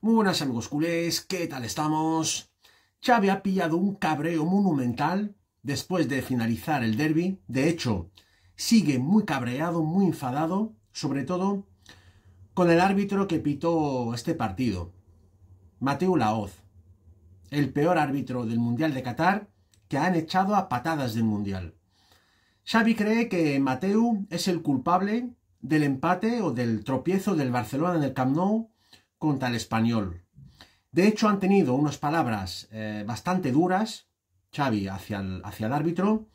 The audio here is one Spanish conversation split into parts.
Muy buenas amigos culés, ¿qué tal estamos? Xavi ha pillado un cabreo monumental después de finalizar el derby. De hecho, sigue muy cabreado, muy enfadado, sobre todo con el árbitro que pitó este partido, Mateo Laoz, el peor árbitro del Mundial de Qatar que han echado a patadas del Mundial. Xavi cree que Mateu es el culpable del empate o del tropiezo del Barcelona en el Camp Nou contra el español. De hecho, han tenido unas palabras eh, bastante duras, Xavi, hacia el, hacia el árbitro,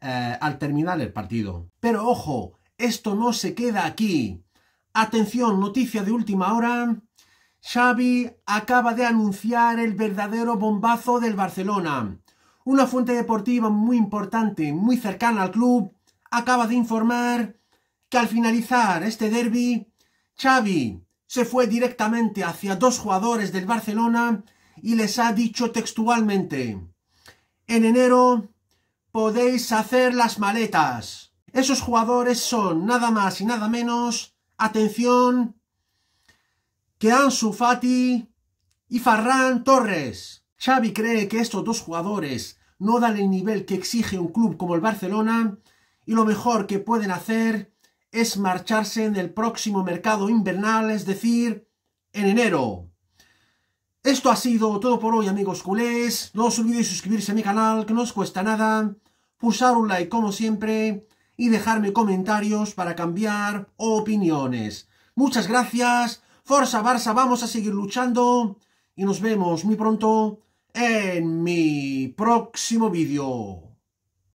eh, al terminar el partido. Pero ojo, esto no se queda aquí. Atención, noticia de última hora. Xavi acaba de anunciar el verdadero bombazo del Barcelona. Una fuente deportiva muy importante, muy cercana al club, acaba de informar que al finalizar este derby, Xavi se fue directamente hacia dos jugadores del Barcelona y les ha dicho textualmente, en enero podéis hacer las maletas. Esos jugadores son nada más y nada menos, atención, que Ansu Fati y Farran Torres. Xavi cree que estos dos jugadores no dan el nivel que exige un club como el Barcelona y lo mejor que pueden hacer es marcharse en el próximo mercado invernal, es decir, en enero. Esto ha sido todo por hoy, amigos culés. No os olvidéis suscribirse a mi canal, que no os cuesta nada. Pulsar un like, como siempre, y dejarme comentarios para cambiar opiniones. Muchas gracias. Forza Barça, vamos a seguir luchando. Y nos vemos muy pronto en mi próximo vídeo.